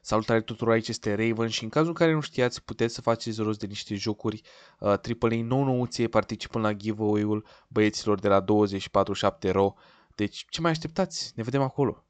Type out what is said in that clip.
Salutare tuturor, aici este Raven și în cazul în care nu știați, puteți să faceți rost de niște jocuri uh, AAA nou-nouție participând la giveaway-ul băieților de la 24-7 ro. Deci, ce mai așteptați? Ne vedem acolo!